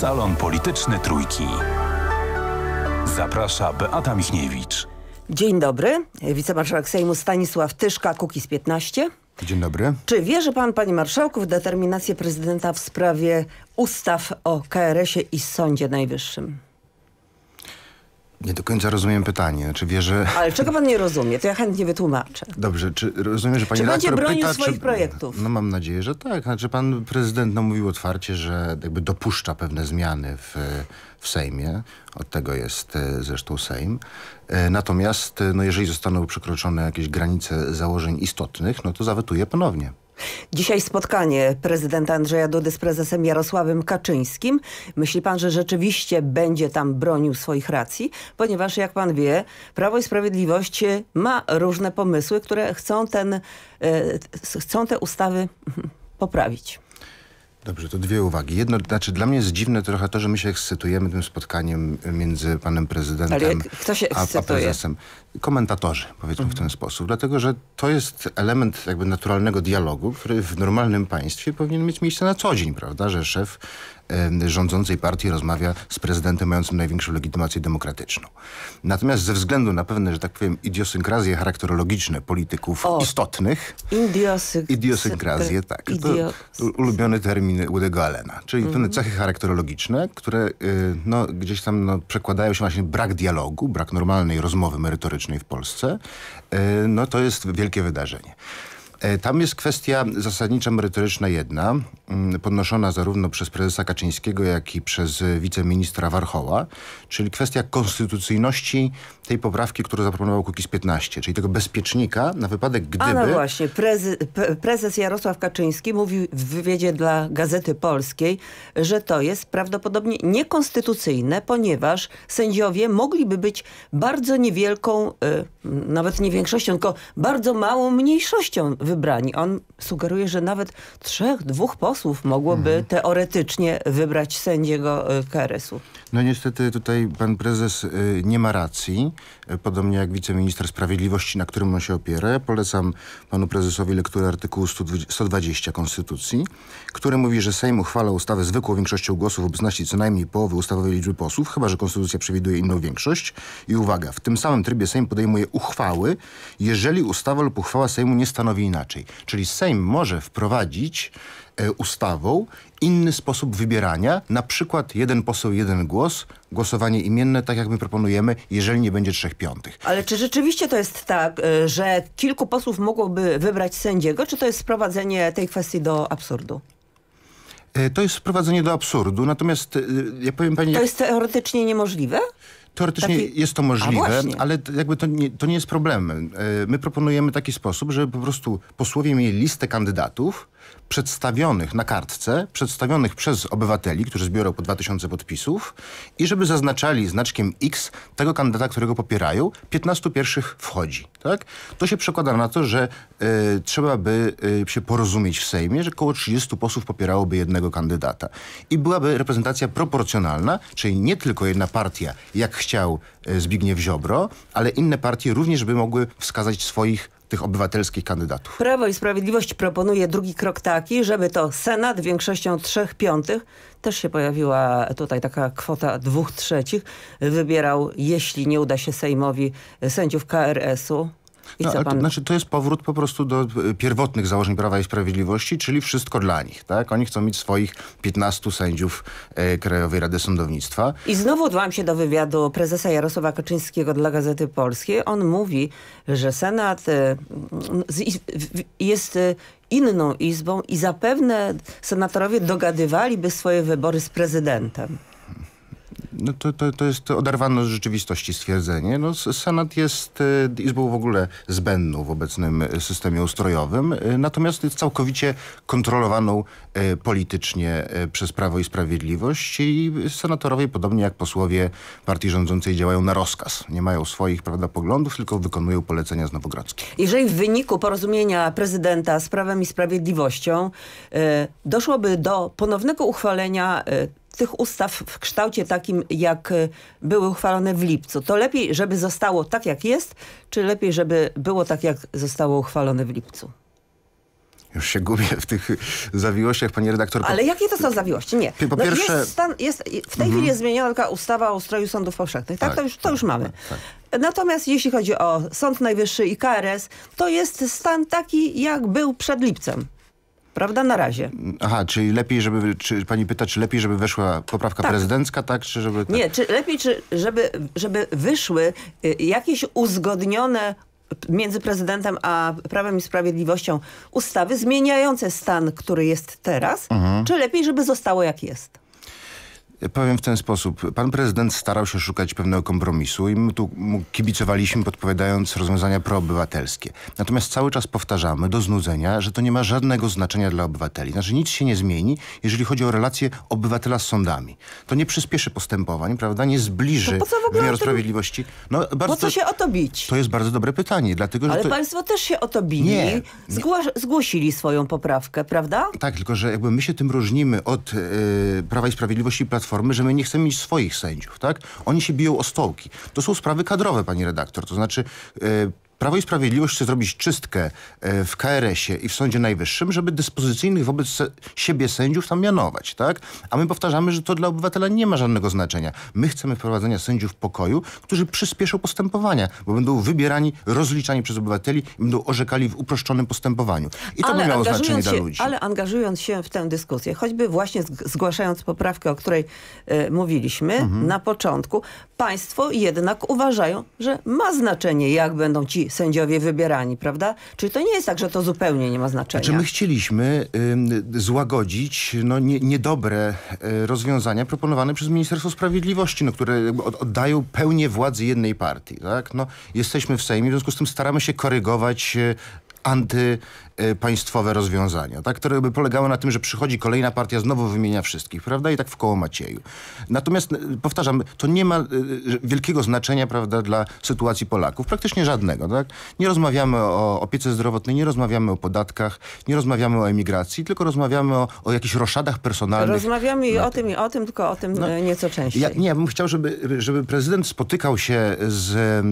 Salon Polityczny Trójki. Zaprasza Beata Michniewicz. Dzień dobry. Wicemarszałek Sejmu Stanisław Tyszka, Kukiz 15. Dzień dobry. Czy wierzy pan, panie marszałku, w determinację prezydenta w sprawie ustaw o KRS-ie i Sądzie Najwyższym? Nie do końca rozumiem pytanie. Znaczy wierzę... Ale czego pan nie rozumie? To ja chętnie wytłumaczę. Dobrze, czy rozumiem, że pani czy będzie bronił swoich czy... projektów? No mam nadzieję, że tak. Znaczy pan prezydent no, mówił otwarcie, że jakby dopuszcza pewne zmiany w, w Sejmie. Od tego jest e, zresztą Sejm. E, natomiast e, no, jeżeli zostaną przekroczone jakieś granice założeń istotnych, no to zawetuje ponownie. Dzisiaj spotkanie prezydenta Andrzeja Dudy z prezesem Jarosławem Kaczyńskim. Myśli pan, że rzeczywiście będzie tam bronił swoich racji? Ponieważ jak pan wie, Prawo i Sprawiedliwość e, ma różne pomysły, które chcą, ten, e, chcą te ustawy poprawić. Dobrze, to dwie uwagi. Jedno, znaczy dla mnie jest dziwne trochę to, że my się ekscytujemy tym spotkaniem między panem prezydentem a, prezesem komentatorzy, powiedzmy mhm. w ten mhm. sposób. Dlatego, że to jest element jakby naturalnego dialogu, który w normalnym państwie powinien mieć miejsce na co dzień, prawda? Że szef rządzącej partii rozmawia z prezydentem mającym największą legitymację demokratyczną. Natomiast ze względu na pewne, że tak powiem, idiosynkrazje charakterologiczne polityków o, istotnych... Idiosyk... Idiosynkrazje, tak. To ulubiony termin Udego Allena. Czyli pewne mhm. cechy charakterologiczne, które y, no, gdzieś tam no, przekładają się właśnie brak dialogu, brak normalnej rozmowy merytorycznej historycznej w Polsce, e, no to jest wielkie wydarzenie. E, tam jest kwestia zasadnicza merytoryczna jedna, mm, podnoszona zarówno przez prezesa Kaczyńskiego, jak i przez e, wiceministra Warchoła, czyli kwestia konstytucyjności tej poprawki, którą zaproponował Kukiz 15, czyli tego bezpiecznika na wypadek gdyby... A no właśnie, prezes, prezes Jarosław Kaczyński mówił w wywiadzie dla Gazety Polskiej, że to jest prawdopodobnie niekonstytucyjne, ponieważ sędziowie mogliby być bardzo niewielką, e, nawet nie większością, tylko bardzo małą mniejszością w wybrani. On sugeruje, że nawet trzech, dwóch posłów mogłoby mhm. teoretycznie wybrać sędziego e, KRS-u. No niestety tutaj pan prezes e, nie ma racji, e, podobnie jak wiceminister sprawiedliwości, na którym on się opiera. Polecam panu prezesowi lekturę artykułu 120 Konstytucji, który mówi, że Sejm uchwala ustawę zwykłą większością głosów lub znacznie co najmniej połowy ustawowej liczby posłów, chyba że Konstytucja przewiduje inną większość. I uwaga, w tym samym trybie Sejm podejmuje uchwały, jeżeli ustawa lub uchwała Sejmu nie stanowi inaczej inaczej. Czyli Sejm może wprowadzić e, ustawą inny sposób wybierania, na przykład jeden poseł, jeden głos, głosowanie imienne, tak jak my proponujemy, jeżeli nie będzie trzech piątych. Ale czy rzeczywiście to jest tak, e, że kilku posłów mogłoby wybrać sędziego, czy to jest sprowadzenie tej kwestii do absurdu? E, to jest sprowadzenie do absurdu, natomiast ja powiem pani... To jest teoretycznie niemożliwe? Teoretycznie taki... jest to możliwe, ale jakby to nie, to nie jest problemem. My proponujemy taki sposób, żeby po prostu posłowie mieli listę kandydatów, przedstawionych na kartce, przedstawionych przez obywateli, którzy zbiorą po 2000 podpisów i żeby zaznaczali znaczkiem X tego kandydata, którego popierają, 15 pierwszych wchodzi. Tak? To się przekłada na to, że y, trzeba by y, się porozumieć w Sejmie, że około 30 posłów popierałoby jednego kandydata. I byłaby reprezentacja proporcjonalna, czyli nie tylko jedna partia, jak chciał y, Zbigniew Ziobro, ale inne partie również by mogły wskazać swoich tych obywatelskich kandydatów. Prawo i Sprawiedliwość proponuje drugi krok taki, żeby to Senat większością trzech piątych, też się pojawiła tutaj taka kwota dwóch trzecich, wybierał, jeśli nie uda się Sejmowi, sędziów KRS-u i no, co pan... to, znaczy, to jest powrót po prostu do e, pierwotnych założeń Prawa i Sprawiedliwości, czyli wszystko dla nich. Tak? Oni chcą mieć swoich 15 sędziów e, Krajowej Rady Sądownictwa. I znowu odwołam się do wywiadu prezesa Jarosława Kaczyńskiego dla Gazety Polskiej. On mówi, że Senat e, jest e, inną izbą i zapewne senatorowie dogadywaliby swoje wybory z prezydentem no to, to, to jest oderwane od rzeczywistości stwierdzenie. No, Senat jest y, izbą w ogóle zbędną w obecnym y, systemie ustrojowym, y, natomiast jest całkowicie kontrolowaną politycznie przez Prawo i Sprawiedliwość i senatorowie, podobnie jak posłowie partii rządzącej, działają na rozkaz. Nie mają swoich prawda, poglądów, tylko wykonują polecenia z Nowogrodzki. Jeżeli w wyniku porozumienia prezydenta z Prawem i Sprawiedliwością doszłoby do ponownego uchwalenia tych ustaw w kształcie takim, jak y, były uchwalone w lipcu. To lepiej, żeby zostało tak, jak jest, czy lepiej, żeby było tak, jak zostało uchwalone w lipcu? Już się gubię w tych zawiłościach, pani redaktor. Ale jakie to są zawiłości? Nie. Po no pierwsze... Jest stan, jest, w tej mhm. chwili jest zmieniona taka ustawa o ustroju sądów powszechnych. Tak, tak to, już, to tak, już mamy. Tak, tak. Natomiast jeśli chodzi o Sąd Najwyższy i KRS, to jest stan taki, jak był przed lipcem. Prawda na razie. Aha, czyli lepiej, żeby, czy pani pyta, czy lepiej, żeby weszła poprawka tak. prezydencka, tak? Czy żeby... Tak? Nie, czy lepiej, czy żeby, żeby wyszły y, jakieś uzgodnione między prezydentem a Prawem i Sprawiedliwością ustawy zmieniające stan, który jest teraz, mhm. czy lepiej, żeby zostało jak jest? Powiem w ten sposób. Pan prezydent starał się szukać pewnego kompromisu i my tu kibicowaliśmy, podpowiadając rozwiązania proobywatelskie. Natomiast cały czas powtarzamy do znudzenia, że to nie ma żadnego znaczenia dla obywateli. Znaczy nic się nie zmieni, jeżeli chodzi o relacje obywatela z sądami. To nie przyspieszy postępowań, prawda? Nie zbliży to po co w ogóle wymiaru tym... sprawiedliwości. No, bardzo... Po co się o to bić? To jest bardzo dobre pytanie, dlatego że... Ale to... państwo też się o to bili. Nie, nie. Zgłosili swoją poprawkę, prawda? Tak, tylko że jakby my się tym różnimy od yy, Prawa i Sprawiedliwości i Platformy, Platformy, że my nie chcemy mieć swoich sędziów, tak? Oni się biją o stołki. To są sprawy kadrowe, pani redaktor, to znaczy... Yy, Prawo i Sprawiedliwość chce zrobić czystkę e, w KRS-ie i w Sądzie Najwyższym, żeby dyspozycyjnych wobec siebie sędziów tam mianować, tak? A my powtarzamy, że to dla obywatela nie ma żadnego znaczenia. My chcemy wprowadzenia sędziów pokoju, którzy przyspieszą postępowania, bo będą wybierani, rozliczani przez obywateli i będą orzekali w uproszczonym postępowaniu. I to ale by miało znaczenie się, dla ludzi. Ale angażując się w tę dyskusję, choćby właśnie zgłaszając poprawkę, o której e, mówiliśmy mhm. na początku, państwo jednak uważają, że ma znaczenie, jak będą ci sędziowie wybierani, prawda? Czyli to nie jest tak, że to zupełnie nie ma znaczenia. Znaczy my chcieliśmy y, złagodzić no, nie, niedobre y, rozwiązania proponowane przez Ministerstwo Sprawiedliwości, no, które od, oddają pełnię władzy jednej partii. Tak? No, jesteśmy w Sejmie, w związku z tym staramy się korygować y, anty, E, państwowe rozwiązania, tak, które by polegały na tym, że przychodzi kolejna partia, znowu wymienia wszystkich, prawda, i tak w koło Macieju. Natomiast, e, powtarzam, to nie ma e, wielkiego znaczenia, prawda, dla sytuacji Polaków, praktycznie żadnego, tak. Nie rozmawiamy o opiece zdrowotnej, nie rozmawiamy o podatkach, nie rozmawiamy o emigracji, tylko rozmawiamy o, o jakichś roszadach personalnych. Rozmawiamy i no o tym, i o tym, tylko o tym no, nieco częściej. Ja, nie, bym chciał, żeby, żeby prezydent spotykał się z,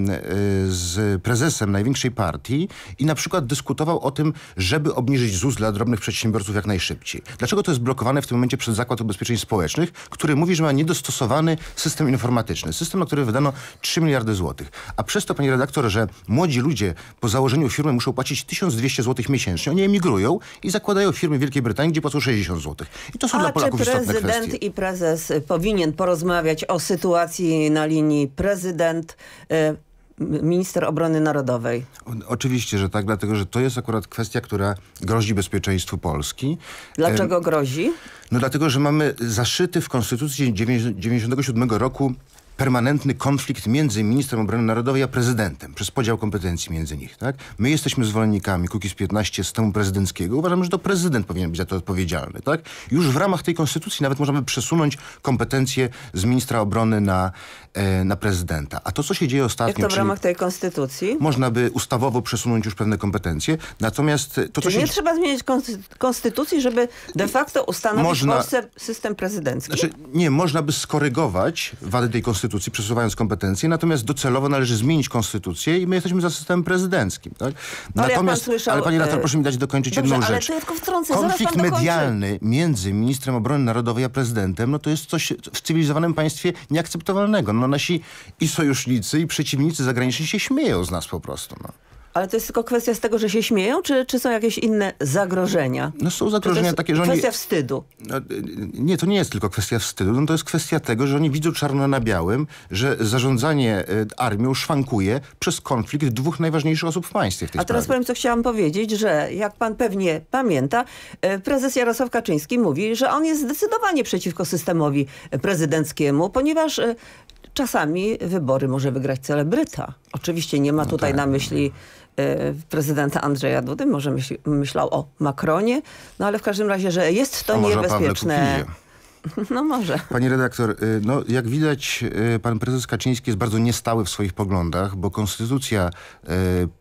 z prezesem największej partii i na przykład dyskutował o tym, żeby obniżyć ZUS dla drobnych przedsiębiorców jak najszybciej. Dlaczego to jest blokowane w tym momencie przez Zakład Ubezpieczeń Społecznych, który mówi, że ma niedostosowany system informatyczny, system, na który wydano 3 miliardy złotych. A przez to, panie redaktor, że młodzi ludzie po założeniu firmy muszą płacić 1200 złotych miesięcznie, oni emigrują i zakładają firmy w Wielkiej Brytanii, gdzie płacą 60 złotych. I to są A dla Polaków istotne kwestie. prezydent i prezes powinien porozmawiać o sytuacji na linii prezydent, y, minister obrony narodowej. Oczywiście, że tak, dlatego że to jest akurat kwestia, która grozi bezpieczeństwu Polski. Dlaczego grozi? No dlatego, że mamy zaszyty w Konstytucji 1997 roku permanentny konflikt między ministrem obrony narodowej a prezydentem przez podział kompetencji między nich. Tak? My jesteśmy zwolennikami Kukiz 15 systemu prezydenckiego. uważam, że to prezydent powinien być za to odpowiedzialny. Tak? Już w ramach tej konstytucji nawet możemy przesunąć kompetencje z ministra obrony na, e, na prezydenta. A to, co się dzieje ostatnio... Jak to w ramach tej konstytucji? Można by ustawowo przesunąć już pewne kompetencje. Natomiast to, co się... nie trzeba zmienić konstytucji, żeby de facto ustanowić można... w Polsce system prezydencki? Znaczy, nie, można by skorygować wady tej konstytucji konstytucji, przesuwając kompetencje, natomiast docelowo należy zmienić konstytucję i my jesteśmy za systemem prezydenckim. Tak? No, ale natomiast, pan słyszał, ale pani redaktor, e, proszę mi dać dokończyć dobrze, jedną rzecz. Ja Konflikt medialny między ministrem obrony narodowej a prezydentem, no to jest coś w cywilizowanym państwie nieakceptowalnego. No nasi i sojusznicy, i przeciwnicy zagraniczni się śmieją z nas po prostu. No. Ale to jest tylko kwestia z tego, że się śmieją, czy, czy są jakieś inne zagrożenia? No są zagrożenia takie, że oni... Kwestia wstydu. No, y, y, nie, to nie jest tylko kwestia wstydu. No, to jest kwestia tego, że oni widzą czarno na białym, że zarządzanie y, armią szwankuje przez konflikt dwóch najważniejszych osób w państwie w tej A teraz powiem, co chciałam powiedzieć, że jak pan pewnie pamięta, prezes Jarosław Kaczyński mówi, że on jest zdecydowanie przeciwko systemowi prezydenckiemu, ponieważ czasami wybory może wygrać celebryta. Oczywiście nie ma no tutaj no tak. na myśli Y, prezydenta Andrzeja Dudy, może myślał o Macronie, no ale w każdym razie, że jest to niebezpieczne. No może. Pani redaktor, y, no jak widać y, pan prezes Kaczyński jest bardzo niestały w swoich poglądach, bo konstytucja y,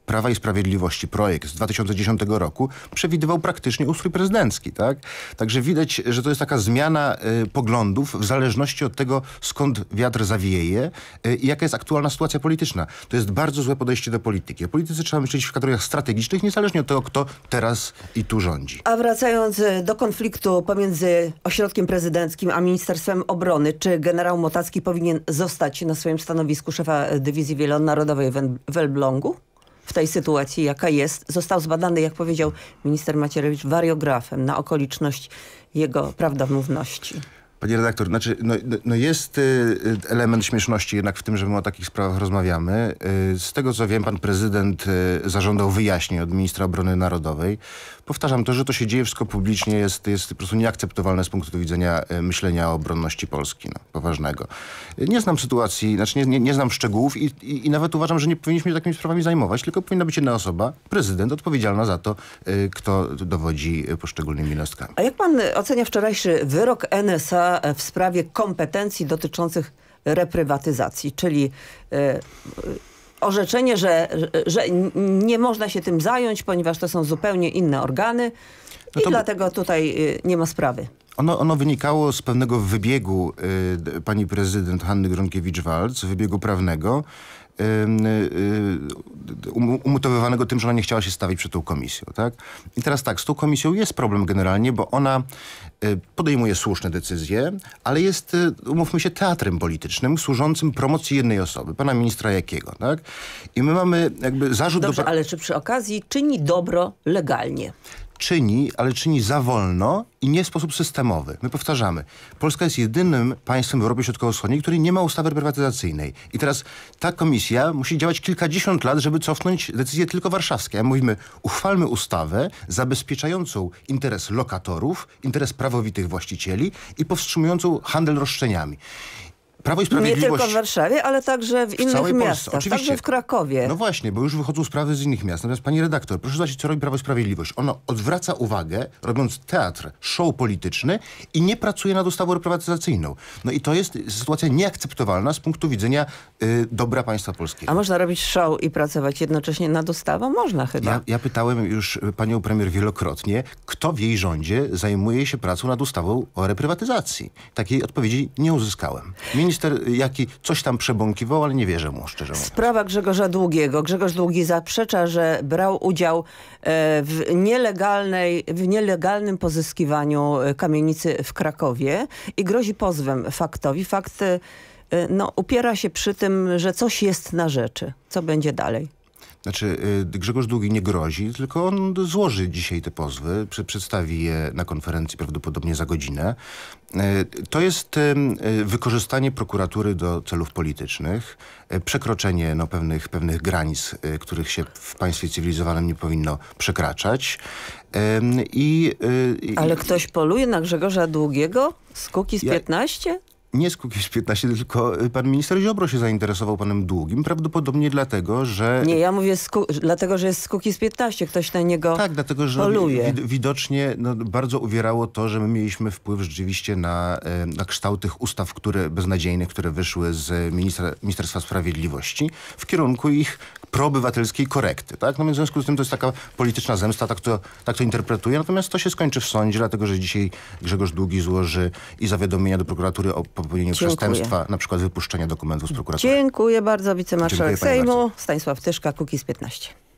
Prawa i Sprawiedliwości, projekt z 2010 roku przewidywał praktycznie ustrój prezydencki, tak? Także widać, że to jest taka zmiana poglądów w zależności od tego, skąd wiatr zawieje i jaka jest aktualna sytuacja polityczna. To jest bardzo złe podejście do polityki. Politycy trzeba myśleć w kategoriach strategicznych, niezależnie od tego, kto teraz i tu rządzi. A wracając do konfliktu pomiędzy ośrodkiem prezydenta prezydenckim, a Ministerstwem Obrony. Czy generał Motacki powinien zostać na swoim stanowisku szefa Dywizji Wielonarodowej w Elblągu? w tej sytuacji, jaka jest, został zbadany, jak powiedział minister Macierewicz, wariografem na okoliczność jego prawdomówności. Panie redaktor, znaczy, no, no, no jest y, y, element śmieszności jednak w tym, że my o takich sprawach rozmawiamy. Y, z tego co wiem, pan prezydent zażądał wyjaśnień od ministra obrony narodowej. Powtarzam, to, że to się dzieje wszystko publicznie jest, jest po prostu nieakceptowalne z punktu widzenia myślenia o obronności Polski, no, poważnego. Nie znam sytuacji, znaczy nie, nie, nie znam szczegółów i, i, i, nawet uważam, że nie powinniśmy się takimi sprawami zajmować, tylko powinna być jedna osoba, prezydent, odpowiedzialna za to, kto dowodzi poszczególnymi jednostkami. A jak pan ocenia wczorajszy wyrok NSA E, w sprawie kompetencji dotyczących reprywatyzacji, czyli e, orzeczenie, że, że nie można się tym zająć, ponieważ to są zupełnie inne organy no i dlatego tutaj e, nie ma sprawy. Ono, ono, wynikało z pewnego wybiegu y, pani prezydent Hanny Gronkiewicz-Walc, wybiegu prawnego, Y, y, um, umotywowanego tym, że ona nie chciała się stawić przed tą komisją. Tak? I teraz tak, z tą komisją jest problem generalnie, bo ona y, podejmuje słuszne decyzje, ale jest, umówmy się, teatrem politycznym służącym promocji jednej osoby, pana ministra Jakiego. Tak? I my mamy jakby zarzut... Dobrze, do... ale czy przy okazji czyni dobro legalnie? czyni, ale czyni za wolno i nie w sposób systemowy. My powtarzamy, Polska jest jedynym państwem w Europie Środkowo-Wschodniej, który nie ma ustawy reprywatyzacyjnej. I teraz ta komisja musi działać kilkadziesiąt lat, żeby cofnąć decyzje tylko warszawskie. mówimy, uchwalmy ustawę zabezpieczającą interes lokatorów, interes prawowitych właścicieli i powstrzymującą handel roszczeniami. Prawo i Sprawiedliwość... Nie tylko w Warszawie, ale także w, w innych miastach, Oczywiście. także w Krakowie. No właśnie, bo już wychodzą sprawy z innych miast. Natomiast pani redaktor, proszę zobaczyć, co robi Prawo i Sprawiedliwość. Ono odwraca uwagę, robiąc teatr, show polityczny i nie pracuje nad ustawą reprywatyzacyjną. No i to jest sytuacja nieakceptowalna z punktu widzenia y, dobra państwa polskiego. A można robić show i pracować jednocześnie nad ustawą? Można chyba. Ja, ja pytałem już y, panią premier wielokrotnie, kto w jej rządzie zajmuje się pracą nad ustawą o reprywatyzacji. Takiej odpowiedzi nie uzyskałem. Minister minister jaki coś tam przebąkiwał, ale nie wierzę mu, szczerze mówiąc. Sprawa Grzegorza Długiego. Grzegorz Długi zaprzecza, że brał udział e, w, nielegalnej, w nielegalnym pozyskiwaniu e, kamienicy w Krakowie i grozi pozwem faktowi. Fakt e, no, upiera się przy tym, że coś jest na rzeczy. Co będzie dalej? Znaczy y, Grzegorz Długi nie grozi, tylko on złoży dzisiaj te pozwy, przedstawi je na konferencji prawdopodobnie za godzinę. Y, to jest y, wykorzystanie prokuratury do celów politycznych, przekroczenie no, pewnych, pewnych granic, których się w państwie cywilizowanym nie powinno przekraczać. I, i Ale ktoś poluje na Grzegorza Długiego z Kukiz ja, 15? nie z Kukiz 15, tylko y, pan minister Ziobro się zainteresował panem Długim, prawdopodobnie dlatego, że... Nie, ja mówię dlatego, że jest z Kukiz 15, ktoś na niego Tak, dlatego, że poluje. Wid widocznie no, bardzo uwierało to, że my mieliśmy wpływ rzeczywiście na, y, na kształt tych ustaw, które beznadziejnych, które wyszły z ministra, Ministerstwa Sprawiedliwości w kierunku ich proobywatelskiej korekty, tak? No więc w związku z tym to jest taka polityczna zemsta, tak to, tak to interpretuję, natomiast to się skończy w sądzie, dlatego, że dzisiaj Grzegorz Długi złoży i zawiadomienia do prokuratury o po popełnieniu Dziękuję. przestępstwa, na przykład wypuszczenia dokumentów z prokuratury. Dziękuję bardzo wicemarszałek Dziękuję, Sejmu Stanisław Tyszka, Kukiz 15.